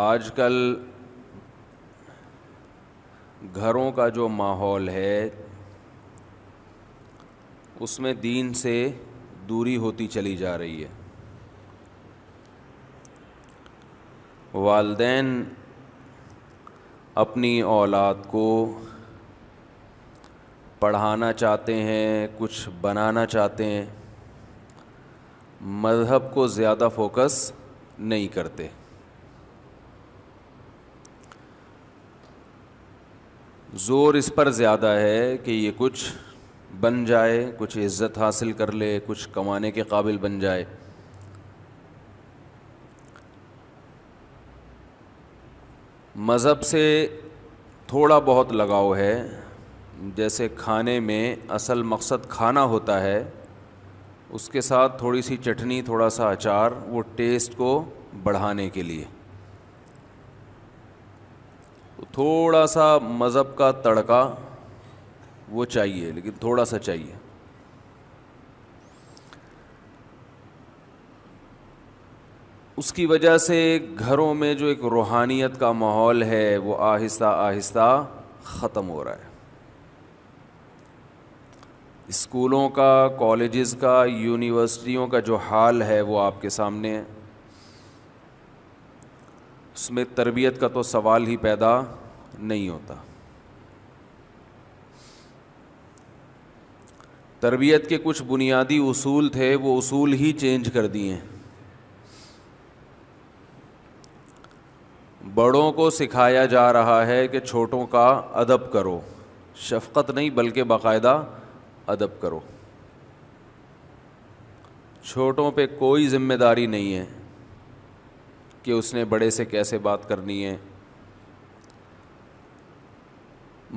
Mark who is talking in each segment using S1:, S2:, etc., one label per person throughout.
S1: आजकल घरों का जो माहौल है उसमें दीन से दूरी होती चली जा रही है वालदेन अपनी औलाद को पढ़ाना चाहते हैं कुछ बनाना चाहते हैं मज़हब को ज़्यादा फोकस नहीं करते ज़ोर इस पर ज़्यादा है कि ये कुछ बन जाए कुछ इज़्ज़त हासिल कर ले कुछ कमाने के काबिल बन जाए मज़हब से थोड़ा बहुत लगाव है जैसे खाने में असल मकसद खाना होता है उसके साथ थोड़ी सी चटनी थोड़ा सा अचार वो टेस्ट को बढ़ाने के लिए थोड़ा सा मज़हब का तड़का वो चाहिए लेकिन थोड़ा सा चाहिए उसकी वजह से घरों में जो एक रूहानियत का माहौल है वो आहिस्ता आहिस्ता ख़त्म हो रहा है स्कूलों का कॉलेज़ का यूनिवर्सिटियों का जो हाल है वो आपके सामने है उसमें तरबियत का तो सवाल ही पैदा नहीं होता तरबियत के कुछ बुनियादी उसूल थे वो उसूल ही चेंज कर दिए बड़ों को सिखाया जा रहा है कि छोटों का अदब करो शफकत नहीं बल्कि बाकायदा अदब करो छोटों पे कोई ज़िम्मेदारी नहीं है कि उसने बड़े से कैसे बात करनी है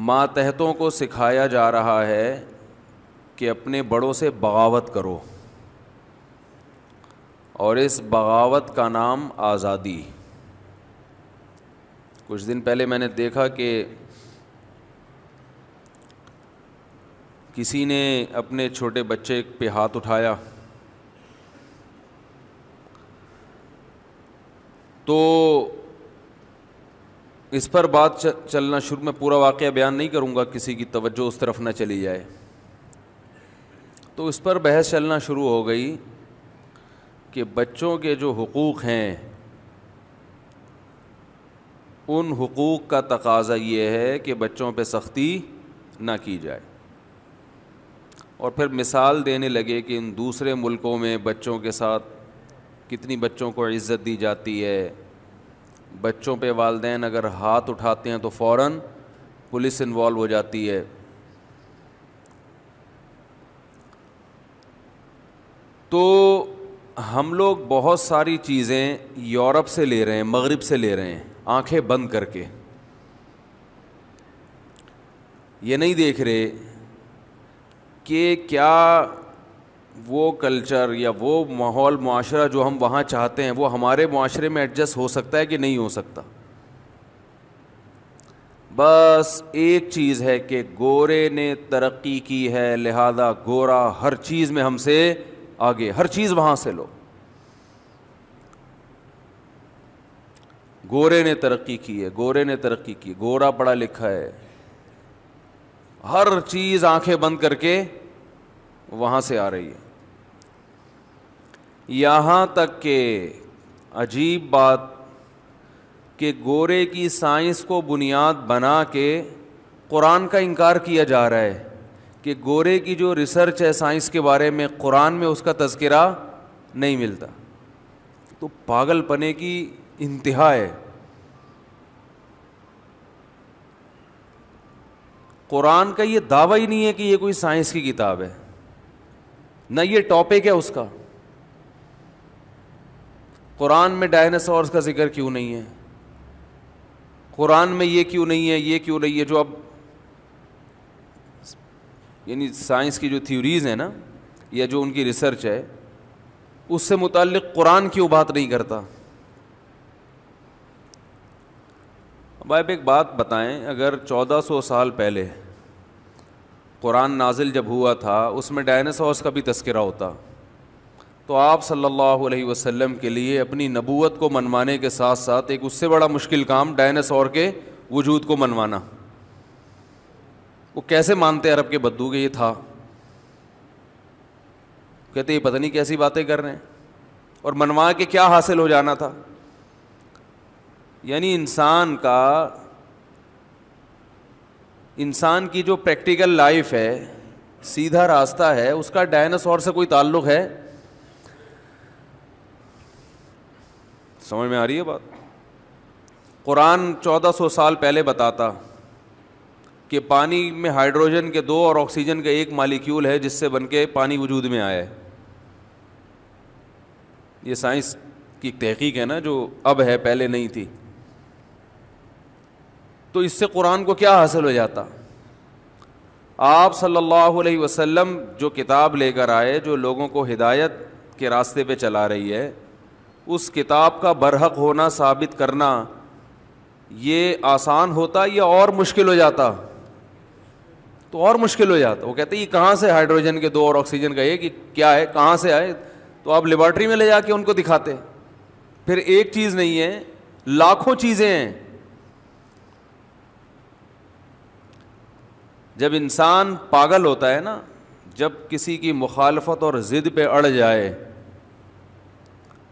S1: मातहतों को सिखाया जा रहा है कि अपने बड़ों से बगावत करो और इस बगावत का नाम आज़ादी कुछ दिन पहले मैंने देखा कि किसी ने अपने छोटे बच्चे पे हाथ उठाया तो इस पर बात चलना शुरू में पूरा वाक़ बयान नहीं करूँगा किसी की तवज्जो उस तरफ न चली जाए तो इस पर बहस चलना शुरू हो गई कि बच्चों के जो हकूक़ हैं उन हकूक़ का तकाजा ये है कि बच्चों पर सख्ती न की जाए और फिर मिसाल देने लगे कि इन दूसरे मुल्कों में बच्चों के साथ कितनी बच्चों को इज़्ज़त दी जाती है बच्चों पे वालदे अगर हाथ उठाते हैं तो फ़ौर पुलिस इन्वॉल्व हो जाती है तो हम लोग बहुत सारी चीज़ें यूरोप से ले रहे हैं मगरब से ले रहे हैं आंखें बंद करके ये नहीं देख रहे कि क्या वो कल्चर या वो माहौल माशरा जो हम वहाँ चाहते हैं वो हमारे माशरे में एडजस्ट हो सकता है कि नहीं हो सकता बस एक चीज़ है कि गोरे ने तरक्की की है लिहाजा गोरा हर चीज़ में हमसे आगे हर चीज़ वहाँ से लो गोरे ने तरक्की की है गोरे ने तरक्की की गोरा पढ़ा लिखा है हर चीज़ आंखें बंद करके वहाँ से आ रही है यहाँ तक के अजीब बात कि गोरे की साइंस को बुनियाद बना के कुरान का इनकार किया जा रहा है कि गोरे की जो रिसर्च है साइंस के बारे में कुरान में उसका तस्करा नहीं मिलता तो पागलपने की इंतहा है कुरान का ये दावा ही नहीं है कि ये कोई साइंस की किताब है ना ये टॉपिक है उसका कुरान में डायनासोर्स का जिक्र क्यों नहीं है कुरान में ये क्यों नहीं है ये क्यों नहीं है जो अब यानी साइंस की जो थ्योरीज़ हैं ना या जो उनकी रिसर्च है उससे मुतक कुरान क्यों बात नहीं करता अब आप एक बात बताएं अगर 1400 साल पहले कुरान नाजिल जब हुआ था उसमें डायनासॉर्स का भी तस्करा होता तो आप सल्लल्लाहु अलैहि वसल्लम के लिए अपनी नबूवत को मनवाने के साथ साथ एक उससे बड़ा मुश्किल काम डायनासोर के वजूद को मनवाना वो कैसे मानते अरब के बद्दू के ये था कहते ये पता नहीं कैसी बातें कर रहे हैं और मनवा के क्या हासिल हो जाना था यानी इंसान का इंसान की जो प्रैक्टिकल लाइफ है सीधा रास्ता है उसका डायनासोर से कोई ताल्लुक़ है समझ में आ रही है बात कुरान 1400 साल पहले बताता कि पानी में हाइड्रोजन के दो और ऑक्सीजन के एक मालिक्यूल है जिससे बन के पानी वजूद में आया है ये साइंस की तहकीक है ना जो अब है पहले नहीं थी तो इससे कुरान को क्या हासिल हो जाता आप सल्लल्लाहु अलैहि वसल्लम जो किताब लेकर आए जो लोगों को हिदायत के रास्ते पे चला रही है उस किताब का बरहक होना साबित करना ये आसान होता या और मुश्किल हो जाता तो और मुश्किल हो जाता वो कहते ये कहाँ से हाइड्रोजन के दो और ऑक्सीजन का ये कि क्या है कहाँ से आए तो आप लेबॉर्ट्री में ले जाके उनको दिखाते फिर एक चीज़ नहीं है लाखों चीज़ें हैं जब इंसान पागल होता है ना जब किसी की मुखालफत और ज़िद पे अड़ जाए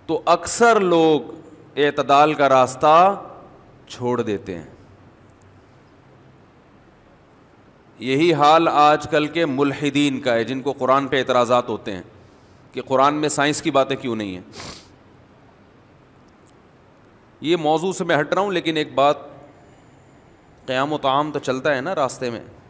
S1: तो अक्सर लोग एतदाल का रास्ता छोड़ देते हैं यही हाल आज कल के मुलहिदीन का है जिनको कुरान पे एतराज़ात होते हैं कि कुरान में साइंस की बातें क्यों नहीं हैं ये मौजू से मैं हट रहा हूँ लेकिन एक बात क़्याम ताम तो चलता है ना रास्ते में